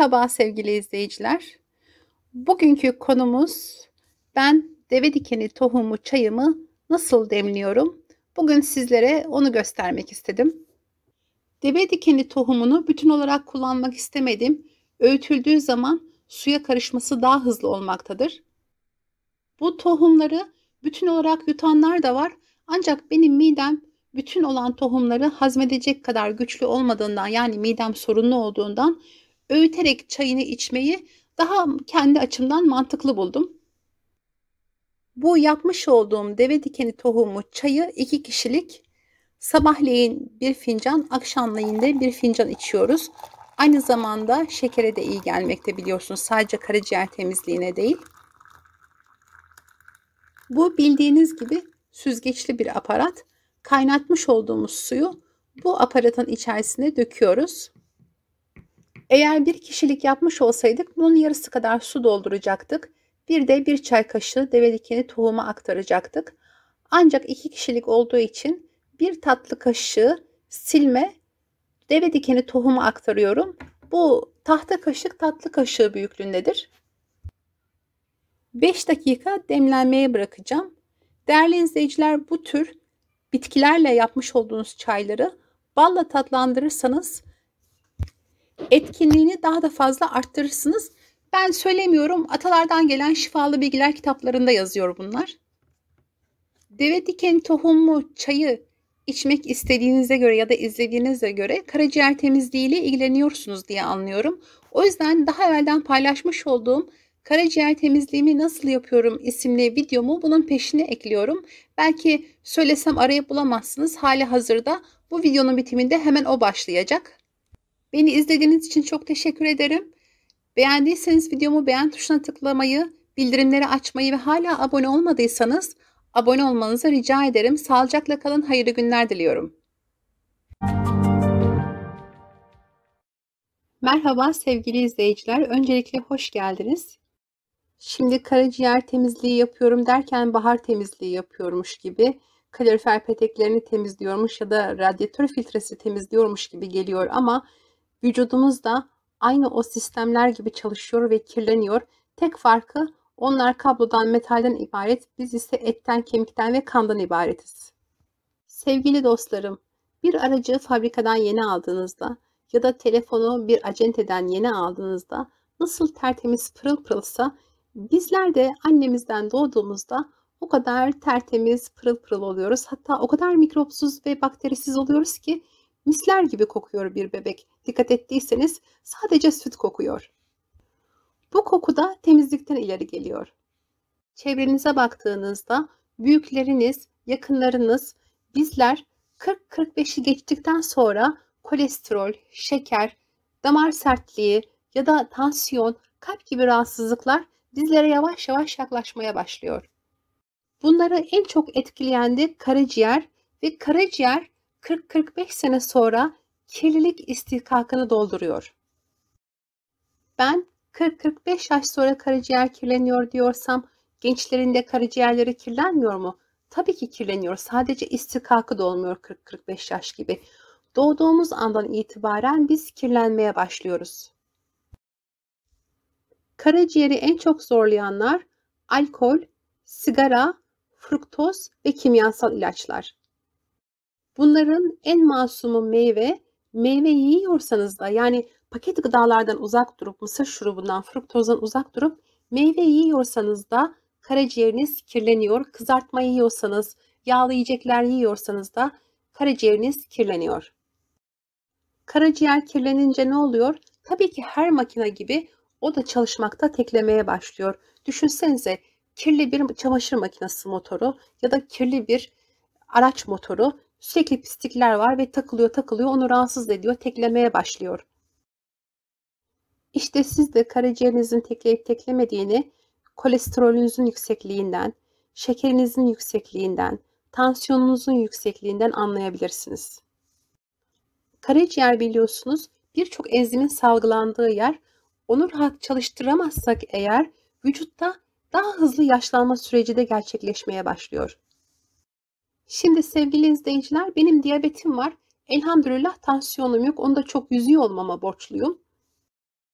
Merhaba sevgili izleyiciler. Bugünkü konumuz ben deve dikeni tohumu çayımı nasıl demliyorum? Bugün sizlere onu göstermek istedim. Deve dikeni tohumunu bütün olarak kullanmak istemedim. Öğütüldüğü zaman suya karışması daha hızlı olmaktadır. Bu tohumları bütün olarak yutanlar da var. Ancak benim midem bütün olan tohumları hazmedecek kadar güçlü olmadığından yani midem sorunlu olduğundan öğüterek çayını içmeyi daha kendi açımdan mantıklı buldum. Bu yapmış olduğum deve dikeni tohumu çayı iki kişilik sabahleyin bir fincan, akşamleyin de bir fincan içiyoruz. Aynı zamanda şekere de iyi gelmekte biliyorsunuz. Sadece karaciğer temizliğine değil. Bu bildiğiniz gibi süzgeçli bir aparat. Kaynatmış olduğumuz suyu bu aparatın içerisine döküyoruz. Eğer bir kişilik yapmış olsaydık bunun yarısı kadar su dolduracaktık. Bir de bir çay kaşığı devedikini tohuma aktaracaktık. Ancak iki kişilik olduğu için bir tatlı kaşığı silme deve dikeni tohumu aktarıyorum. Bu tahta kaşık tatlı kaşığı büyüklüğündedir. 5 dakika demlenmeye bırakacağım. Değerli izleyiciler bu tür bitkilerle yapmış olduğunuz çayları balla tatlandırırsanız etkinliğini daha da fazla arttırırsınız. Ben söylemiyorum. Atalardan gelen şifalı bilgiler kitaplarında yazıyor bunlar. Deve diken tohumu çayı içmek istediğinize göre ya da izlediğinize göre karaciğer temizliği ile ilgileniyorsunuz diye anlıyorum. O yüzden daha evvelden paylaşmış olduğum karaciğer temizliğimi nasıl yapıyorum isimli videomu bunun peşine ekliyorum. Belki söylesem arayıp bulamazsınız. Hali hazırda bu videonun bitiminde hemen o başlayacak. Beni izlediğiniz için çok teşekkür ederim. Beğendiyseniz videomu beğen tuşuna tıklamayı, bildirimleri açmayı ve hala abone olmadıysanız abone olmanızı rica ederim. Sağlıcakla kalın, hayırlı günler diliyorum. Merhaba sevgili izleyiciler. Öncelikle hoş geldiniz. Şimdi karaciğer temizliği yapıyorum derken bahar temizliği yapıyormuş gibi, kalorifer peteklerini temizliyormuş ya da radyatör filtresi temizliyormuş gibi geliyor ama Vücudumuz da aynı o sistemler gibi çalışıyor ve kirleniyor. Tek farkı onlar kablodan, metalden ibaret, biz ise etten, kemikten ve kandan ibaretiz. Sevgili dostlarım, bir aracı fabrikadan yeni aldığınızda ya da telefonu bir acenteden yeni aldığınızda nasıl tertemiz pırıl pırılsa bizler de annemizden doğduğumuzda o kadar tertemiz pırıl pırıl oluyoruz. Hatta o kadar mikropsuz ve bakterisiz oluyoruz ki Misler gibi kokuyor bir bebek. Dikkat ettiyseniz sadece süt kokuyor. Bu koku da temizlikten ileri geliyor. Çevrenize baktığınızda büyükleriniz, yakınlarınız, bizler 40-45'i geçtikten sonra kolesterol, şeker, damar sertliği ya da tansiyon, kalp gibi rahatsızlıklar bizlere yavaş yavaş yaklaşmaya başlıyor. Bunları en çok etkileyen de karaciğer ve karaciğer 40-45 sene sonra kirlilik istihkakını dolduruyor. Ben 40-45 yaş sonra karaciğer kirleniyor diyorsam gençlerin de karaciğerleri kirlenmiyor mu? Tabii ki kirleniyor. Sadece istihkakı dolmuyor 40-45 yaş gibi. Doğduğumuz andan itibaren biz kirlenmeye başlıyoruz. Karaciğeri en çok zorlayanlar alkol, sigara, fruktoz ve kimyasal ilaçlar. Bunların en masumu meyve, meyve yiyorsanız da yani paket gıdalardan uzak durup mısır şurubundan, fruktozdan uzak durup meyve yiyorsanız da karaciğeriniz kirleniyor. Kızartma yiyorsanız, yağlı yiyecekler yiyorsanız da karaciğeriniz kirleniyor. Karaciğer kirlenince ne oluyor? Tabii ki her makine gibi o da çalışmakta teklemeye başlıyor. Düşünsenize kirli bir çamaşır makinesi motoru ya da kirli bir araç motoru Sürekli pislikler var ve takılıyor takılıyor onu rahatsız ediyor. Teklemeye başlıyor. İşte siz de karaciğerinizin tekleyip teklemediğini kolesterolünüzün yüksekliğinden, şekerinizin yüksekliğinden, tansiyonunuzun yüksekliğinden anlayabilirsiniz. Karaciğer biliyorsunuz birçok enzimin salgılandığı yer. Onu rahat çalıştıramazsak eğer vücutta daha hızlı yaşlanma süreci de gerçekleşmeye başlıyor. Şimdi sevgili izleyiciler benim diyabetim var. Elhamdülillah tansiyonum yok. Onu da çok yüzüyor olmama borçluyum.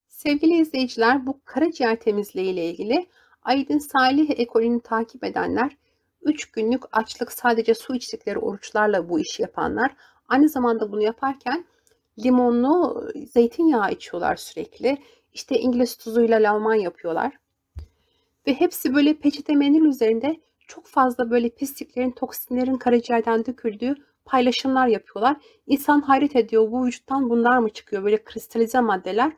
Sevgili izleyiciler bu karaciğer temizliği ile ilgili Aydın Salih ekolünü takip edenler, 3 günlük açlık sadece su içtikleri oruçlarla bu işi yapanlar, aynı zamanda bunu yaparken limonlu zeytinyağı içiyorlar sürekli. İşte İngiliz tuzuyla lavman yapıyorlar. Ve hepsi böyle peçete menül üzerinde çok fazla böyle pisliklerin, toksinlerin karaciğerden döküldüğü paylaşımlar yapıyorlar. İnsan hayret ediyor bu vücuttan bunlar mı çıkıyor böyle kristalize maddeler.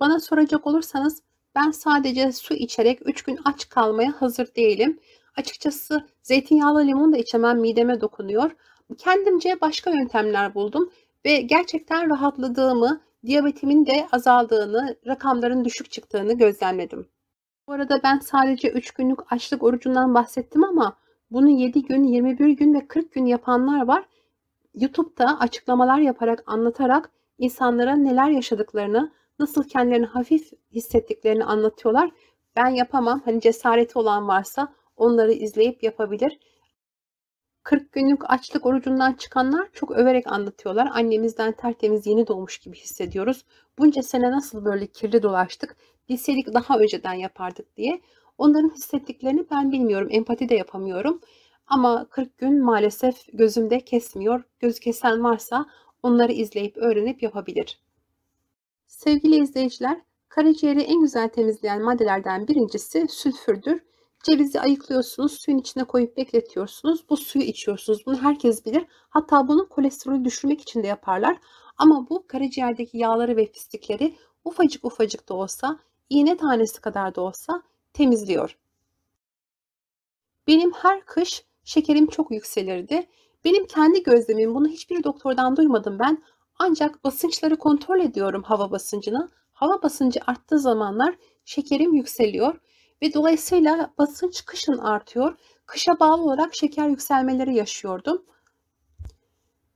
Bana soracak olursanız ben sadece su içerek 3 gün aç kalmaya hazır değilim. Açıkçası zeytinyağlı limon da içemem mideme dokunuyor. Kendimce başka yöntemler buldum ve gerçekten rahatladığımı, diyabetimin de azaldığını, rakamların düşük çıktığını gözlemledim. Bu arada ben sadece 3 günlük açlık orucundan bahsettim ama bunu 7 gün, 21 gün ve 40 gün yapanlar var. YouTube'da açıklamalar yaparak, anlatarak insanlara neler yaşadıklarını, nasıl kendilerini hafif hissettiklerini anlatıyorlar. Ben yapamam. Hani cesareti olan varsa onları izleyip yapabilir. 40 günlük açlık orucundan çıkanlar çok överek anlatıyorlar. Annemizden tertemiz yeni doğmuş gibi hissediyoruz. Bunca sene nasıl böyle kirli dolaştık? bilseydik daha önceden yapardık diye. Onların hissettiklerini ben bilmiyorum. Empati de yapamıyorum. Ama 40 gün maalesef gözümde kesmiyor. Göz kesen varsa onları izleyip öğrenip yapabilir. Sevgili izleyiciler, karaciğeri en güzel temizleyen maddelerden birincisi sülfürdür. Cevizi ayıklıyorsunuz, suyun içine koyup bekletiyorsunuz. Bu suyu içiyorsunuz. Bunu herkes bilir. Hatta bunu kolesterolü düşürmek için de yaparlar. Ama bu karaciğerdeki yağları ve pislikleri ufacık ufacık da olsa iğne tanesi kadar da olsa temizliyor. Benim her kış şekerim çok yükselirdi. Benim kendi gözlemim bunu hiçbir doktordan duymadım ben. Ancak basınçları kontrol ediyorum hava basıncını. Hava basıncı arttığı zamanlar şekerim yükseliyor ve dolayısıyla basınç kışın artıyor. Kışa bağlı olarak şeker yükselmeleri yaşıyordum.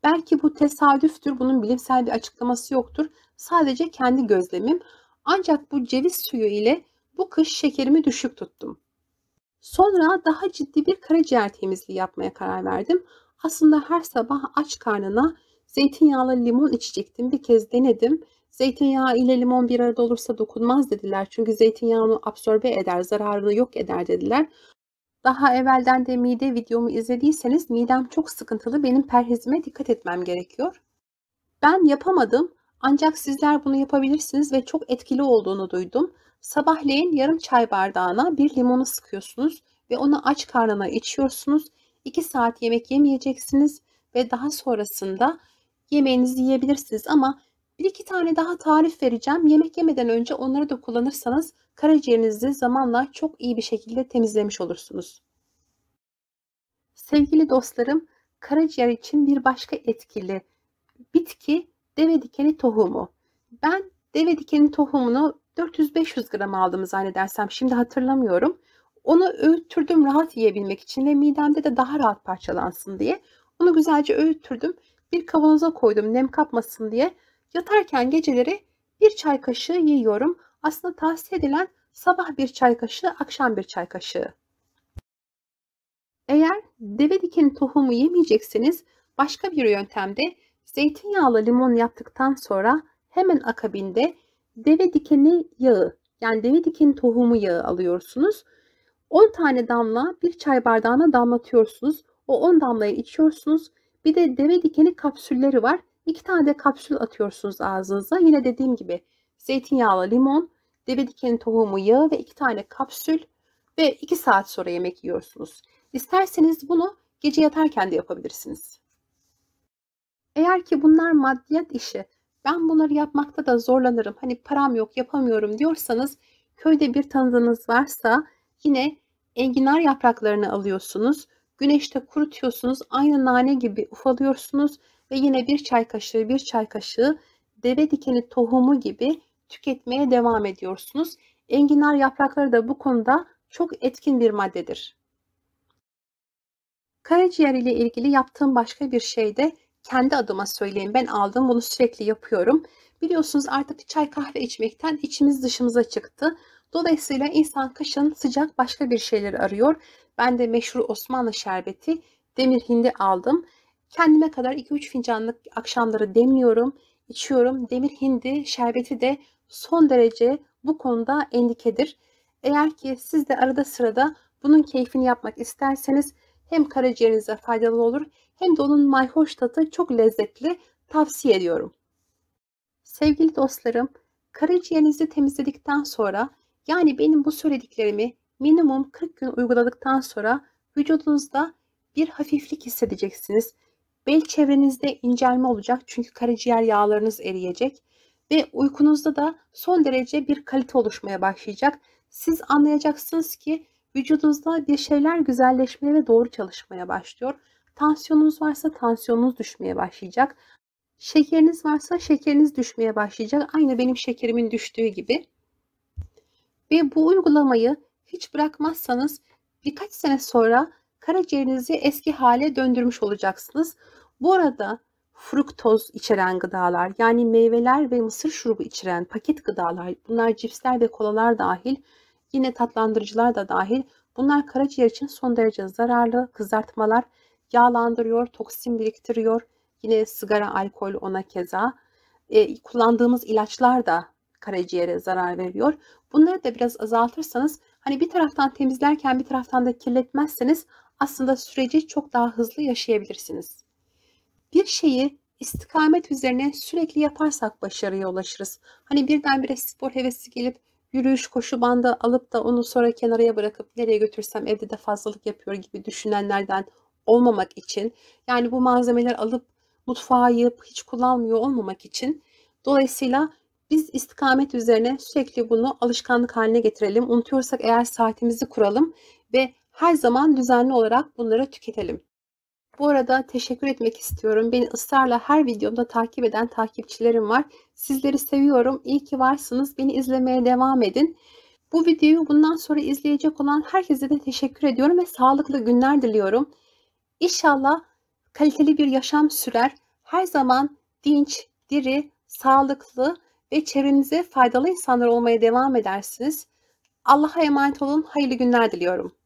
Belki bu tesadüftür, bunun bilimsel bir açıklaması yoktur. Sadece kendi gözlemim. Ancak bu ceviz suyu ile bu kış şekerimi düşük tuttum. Sonra daha ciddi bir karaciğer temizliği yapmaya karar verdim. Aslında her sabah aç karnına zeytinyağlı limon içecektim. Bir kez denedim. Zeytinyağı ile limon bir arada olursa dokunmaz dediler. Çünkü zeytinyağını absorbe eder, zararını yok eder dediler. Daha evvelden de mide videomu izlediyseniz midem çok sıkıntılı. Benim perhizime dikkat etmem gerekiyor. Ben yapamadım ancak sizler bunu yapabilirsiniz ve çok etkili olduğunu duydum. Sabahleyin yarım çay bardağına bir limonu sıkıyorsunuz ve onu aç karnına içiyorsunuz. 2 saat yemek yemeyeceksiniz ve daha sonrasında yemeğinizi yiyebilirsiniz ama bir iki tane daha tarif vereceğim. Yemek yemeden önce onları da kullanırsanız karaciğerinizi zamanla çok iyi bir şekilde temizlemiş olursunuz. Sevgili dostlarım, karaciğer için bir başka etkili bitki deve dikeni tohumu. Ben deve dikeni tohumunu 400-500 gram aldım zannedersem şimdi hatırlamıyorum. Onu öğütürdüm rahat yiyebilmek için ve midemde de daha rahat parçalansın diye. Onu güzelce öğütürdüm, Bir kavanoza koydum nem kapmasın diye. Yatarken geceleri bir çay kaşığı yiyorum. Aslında tavsiye edilen sabah bir çay kaşığı, akşam bir çay kaşığı. Eğer deve dikeni tohumu yemeyecekseniz başka bir yöntemde Zeytinyağlı limon yaptıktan sonra hemen akabinde deve dikeni yağı yani deve dikeni tohumu yağı alıyorsunuz. 10 tane damla bir çay bardağına damlatıyorsunuz. O 10 damlayı içiyorsunuz. Bir de deve dikeni kapsülleri var. 2 tane de kapsül atıyorsunuz ağzınıza. Yine dediğim gibi zeytinyağlı limon, deve dikeni tohumu yağı ve 2 tane kapsül ve 2 saat sonra yemek yiyorsunuz. İsterseniz bunu gece yatarken de yapabilirsiniz. Eğer ki bunlar maddiyat işi, ben bunları yapmakta da zorlanırım, hani param yok yapamıyorum diyorsanız köyde bir tanıdığınız varsa yine enginar yapraklarını alıyorsunuz. Güneşte kurutuyorsunuz, aynı nane gibi ufalıyorsunuz ve yine bir çay kaşığı bir çay kaşığı deve dikeni tohumu gibi tüketmeye devam ediyorsunuz. Enginar yaprakları da bu konuda çok etkin bir maddedir. Karaciğer ile ilgili yaptığım başka bir şey de kendi adıma söyleyeyim ben aldım bunu sürekli yapıyorum. Biliyorsunuz artık çay kahve içmekten içimiz dışımıza çıktı. Dolayısıyla insan kışın sıcak başka bir şeyler arıyor. Ben de meşhur Osmanlı şerbeti demir hindi aldım. Kendime kadar 2-3 fincanlık akşamları demliyorum, içiyorum. Demir hindi şerbeti de son derece bu konuda endikedir. Eğer ki siz de arada sırada bunun keyfini yapmak isterseniz hem karaciğerinize faydalı olur hem de onun mayhoş tadı çok lezzetli tavsiye ediyorum. Sevgili dostlarım, karaciğerinizi temizledikten sonra yani benim bu söylediklerimi minimum 40 gün uyguladıktan sonra vücudunuzda bir hafiflik hissedeceksiniz. Bel çevrenizde incelme olacak çünkü karaciğer yağlarınız eriyecek ve uykunuzda da son derece bir kalite oluşmaya başlayacak. Siz anlayacaksınız ki vücudunuzda bir şeyler güzelleşmeye ve doğru çalışmaya başlıyor. Tansiyonunuz varsa tansiyonunuz düşmeye başlayacak. Şekeriniz varsa şekeriniz düşmeye başlayacak. Aynı benim şekerimin düştüğü gibi. Ve bu uygulamayı hiç bırakmazsanız birkaç sene sonra karaciğerinizi eski hale döndürmüş olacaksınız. Bu arada fruktoz içeren gıdalar yani meyveler ve mısır şurubu içeren paket gıdalar bunlar cipsler ve kolalar dahil yine tatlandırıcılar da dahil bunlar karaciğer için son derece zararlı kızartmalar yağlandırıyor, toksin biriktiriyor. Yine sigara, alkol ona keza. E, kullandığımız ilaçlar da karaciğere zarar veriyor. Bunları da biraz azaltırsanız hani bir taraftan temizlerken bir taraftan da kirletmezseniz aslında süreci çok daha hızlı yaşayabilirsiniz. Bir şeyi istikamet üzerine sürekli yaparsak başarıya ulaşırız. Hani birdenbire spor hevesi gelip yürüyüş koşu bandı alıp da onu sonra kenaraya bırakıp nereye götürsem evde de fazlalık yapıyor gibi düşünenlerden olmamak için yani bu malzemeler alıp mutfağa yığıp hiç kullanmıyor olmamak için dolayısıyla biz istikamet üzerine sürekli bunu alışkanlık haline getirelim. Unutuyorsak eğer saatimizi kuralım ve her zaman düzenli olarak bunları tüketelim. Bu arada teşekkür etmek istiyorum. Beni ısrarla her videomda takip eden takipçilerim var. Sizleri seviyorum. İyi ki varsınız. Beni izlemeye devam edin. Bu videoyu bundan sonra izleyecek olan herkese de teşekkür ediyorum ve sağlıklı günler diliyorum. İnşallah kaliteli bir yaşam sürer. Her zaman dinç, diri, sağlıklı ve çevrenize faydalı insanlar olmaya devam edersiniz. Allah'a emanet olun. Hayırlı günler diliyorum.